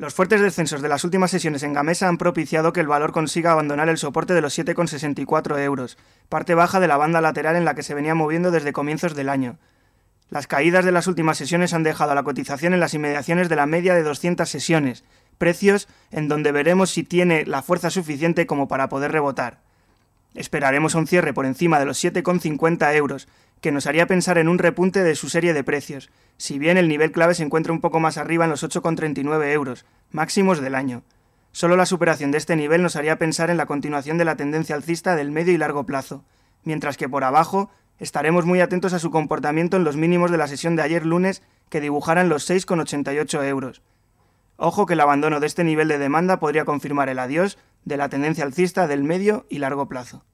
Los fuertes descensos de las últimas sesiones en Gamesa han propiciado que el valor consiga abandonar el soporte de los 7,64 euros, parte baja de la banda lateral en la que se venía moviendo desde comienzos del año. Las caídas de las últimas sesiones han dejado a la cotización en las inmediaciones de la media de 200 sesiones, precios en donde veremos si tiene la fuerza suficiente como para poder rebotar. Esperaremos un cierre por encima de los 7,50 euros, que nos haría pensar en un repunte de su serie de precios, si bien el nivel clave se encuentra un poco más arriba en los 8,39 euros, máximos del año. Solo la superación de este nivel nos haría pensar en la continuación de la tendencia alcista del medio y largo plazo, mientras que por abajo estaremos muy atentos a su comportamiento en los mínimos de la sesión de ayer lunes que dibujaran los 6,88 euros. Ojo que el abandono de este nivel de demanda podría confirmar el adiós de la tendencia alcista del medio y largo plazo.